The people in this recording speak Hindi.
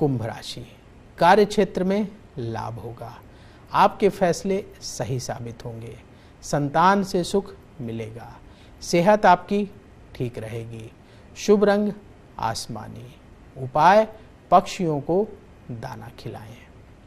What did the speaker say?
कुंभ राशि कार्य क्षेत्र में लाभ होगा आपके फैसले सही साबित होंगे संतान से सुख मिलेगा सेहत आपकी ठीक रहेगी शुभ रंग आसमानी उपाय पक्षियों को दाना खिलाएं